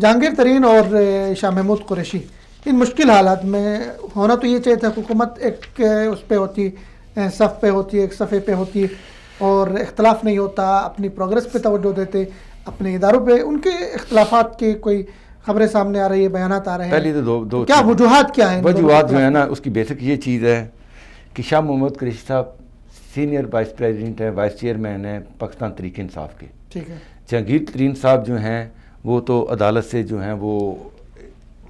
جہانگیر ترین اور شاہ محمود قریشی ان مشکل حالات میں ہونا تو یہ چاہیے تھا حکومت ایک اس پہ ہوتی صف پہ ہوتی ایک صفحے پہ ہوتی اور اختلاف نہیں ہوتا اپنی پروگرس پہ توجہ دیتے اپنے اداروں پہ ان کے اختلافات کے کوئی خبریں سامنے آ رہی ہے بیانات آ رہے ہیں کیا وجوہات کیا ہیں وجوہات جو ہے نا اس کی بیسک یہ چیز ہے کہ شاہ Mahmood Qureshi sahab senior vice president ہے وائس چیئرمین ہے پاکستان تحریک انصاف کے ٹھیک ہے جہانگیر ترین صاحب جو ہیں وہ تو عدالت سے جو ہیں وہ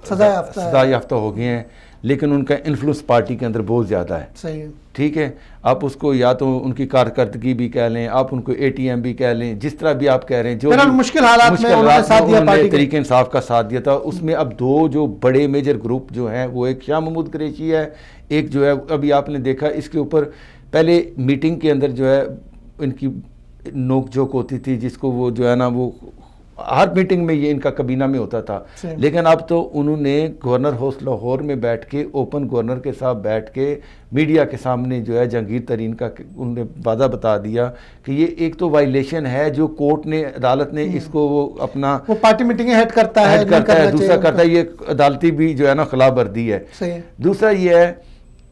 سزا یافتہ ہو گئے ہیں لیکن ان کا انفلوئنس پارٹی کے اندر بہت زیادہ ہے صحیح ٹھیک ہے آپ اس کو یا تو ان کی کارکردگی بھی کہہ لیں آپ ان کو اے ٹی ایم بھی کہہ لیں جس طرح بھی آپ کہہ رہے ہیں جو مشکل حالات میں انہوں نے ساتھ دیا مشکلات طریق انصاف کا ساتھ دیا تھا اس میں اب دو جو بڑے میجر گروپ جو ہیں وہ ایک شاہ محمود قریشی ہے ایک جو ہے ابھی آپ نے دیکھا اس کے اوپر پہلے میٹنگ کے اندر جو ہے ان کی نوک جھوک ہوتی تھی جس کو وہ جو ہے نا وہ ہر میٹنگ میں یہ ان کا کبینہ میں ہوتا تھا لیکن اب تو انہوں نے گورنر ہاؤس لاہور میں بیٹھ کے اوپن گورنر کے ساتھ بیٹھ کے میڈیا کے سامنے جو ہے جہانگیر ترین کا انہوں نے وعدہ بتا دیا کہ یہ ایک تو وائلیشن ہے جو کورٹ نے عدالت نے اس کو وہ اپنا وہ پارٹی میٹنگ کرتا ہے کرتا ہے دوسرا کرتا ہے یہ عدالتی بھی جو ہے نا خلا بردی ہے دوسرا یہ ہے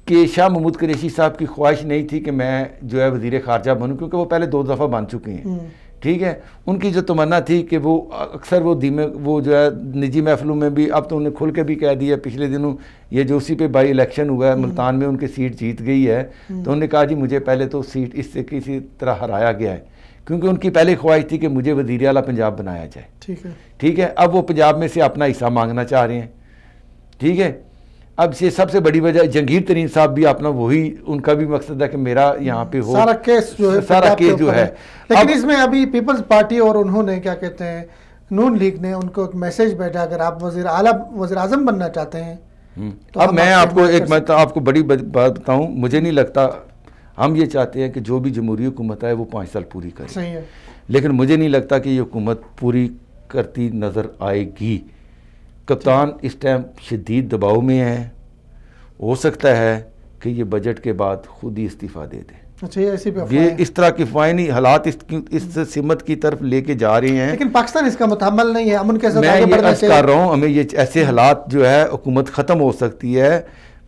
کہ شاہ محمود قریشی صاحب کی خواہش نہیں تھی کہ میں جو ہے وزیر خارجہ بنوں کیونکہ وہ پہلے دو دفعہ بن چکے ہیں ٹھیک ہے ان کی جو تمنا تھی کہ وہ اکثر وہ دھیمے وہ جو ہے نجی محفلوں میں بھی اب تو انہوں نے کھل کے بھی کہہ دیا پچھلے دنوں یہ جو اسی پہ بائی الیکشن ہوا ہے ملتان میں ان کی سیٹ جیت گئی ہے تو انہوں نے کہا جی مجھے پہلے تو سیٹ اس سے کسی طرح ہرایا گیا ہے کیونکہ ان کی پہلی خواہش تھی کہ مجھے وزیر اعلیٰ پنجاب بنایا جائے ٹھیک ہے ٹھیک ہے اب وہ پنجاب میں سے اپنا حصہ مانگنا چاہ رہے ہیں ٹھیک ہے اب یہ سب سے بڑی وجہ جنگیر ترین صاحب بھی اپنا وہی ان کا بھی مقصد ہے کہ میرا یہاں پہ ہو سارا کیس جو ہے سارا کیس جو ہے لیکن اس میں ابھی پیپلز پارٹی اور انہوں نے کیا کہتے ہیں نون لیگ نے ان کو ایک میسیج بیٹھا اگر آپ وزیر عالی وزیر آزم بننا چاہتے ہیں اب میں آپ کو ایک میں آپ کو بڑی بات بتاؤں مجھے نہیں لگتا ہم یہ چاہتے ہیں کہ جو بھی جمہوری حکومت ہے وہ پانچ سال پوری کرے لیکن مجھے نہیں لگتا کہ یہ حکومت پوری کرتی نظر آئے گی کپتان اس ٹائم شدید دباؤ میں ہے ہو سکتا ہے کہ یہ بجٹ کے بعد خود ہی استعفیٰ دے دے اچھا، یہ اس طرح کی فائنی حالات اس کی اس سمت کی طرف لے کے جا رہے ہیں لیکن پاکستان اس کا متحمل نہیں ہے میں یہ کر رہا ہوں ہمیں یہ ایسے حالات جو ہے حکومت ختم ہو سکتی ہے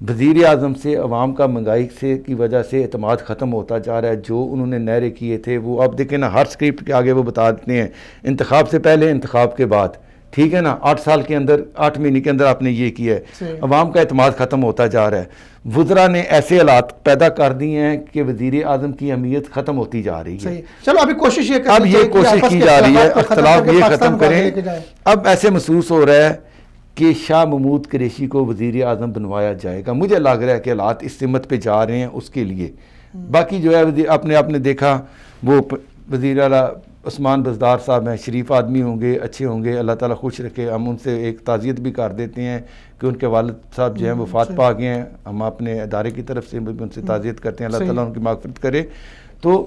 وزیر اعظم سے عوام کا مہنگائی سے کی وجہ سے اعتماد ختم ہوتا جا رہا ہے جو انہوں نے نعرے کیے تھے وہ آپ دیکھیں نا ہر سکرپٹ کے آگے وہ بتا دیتے ہیں انتخاب سے پہلے انتخاب کے بعد ٹھیک ہے نا آٹھ سال کے اندر آٹھ مہینے کے اندر آپ نے یہ کیا ہے جی۔ عوام کا اعتماد ختم ہوتا جا رہا ہے وزرا نے ایسے حالات پیدا کر دی ہیں کہ وزیر اعظم کی اہمیت ختم ہوتی جا رہی ہے چلو ابھی کوشش یہ اب یہ کوشش کی جا رہی ہے اختلاف یہ ختم کریں اب ایسے محسوس ہو رہا ہے کہ شاہ محمود قریشی کو وزیر اعظم بنوایا جائے گا مجھے لگ رہا ہے کہ حالات اس سمت پہ جا رہے ہیں اس کے لیے باقی جو ہے اپنے آپ نے دیکھا وہ وزیر اعلیٰ عثمان بزدار صاحب ہیں شریف آدمی ہوں گے اچھے ہوں گے اللہ تعالیٰ خوش رکھے ہم ان سے ایک تعزیت بھی کر دیتے ہیں کہ ان کے والد صاحب جو ہیں وہ اچھا۔ پا گئے ہیں ہم اپنے ادارے کی طرف سے ان سے تعزیت کرتے ہیں اللہ تعالیٰ ان کی معافرت کرے تو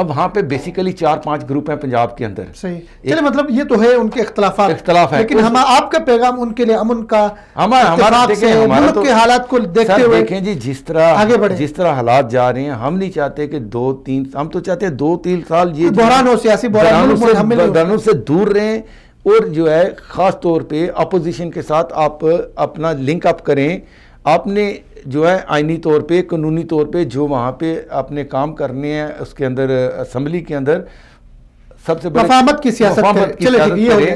اب وہاں پہ بیسیکلی چار پانچ گروپ ہیں پنجاب کے اندر صحیح چلے مطلب یہ تو ہے ان کے اختلافات اختلاف ہے لیکن ہم آپ کا پیغام ان کے لیے امن کا ہمارا ملک کے حالات کو دیکھتے ہوئے دیکھیں جی جس طرح آگے بڑھیں جس طرح حالات جا رہے ہیں ہم نہیں چاہتے کہ دو تین ہم تو چاہتے ہیں دو تین سال یہ بہران ہو سیاسی بہران بہرانوں سے دور رہیں اور جو ہے خاص طور پہ اپوزیشن کے ساتھ آپ اپنا لنک اپ کریں آپ نے جو ہے آئینی طور پہ قانونی طور پہ جو وہاں پہ آپ نے کام کرنے ہیں اس کے اندر اسمبلی کے اندر سب سے بڑے مفاہمت کی سیاست بڑی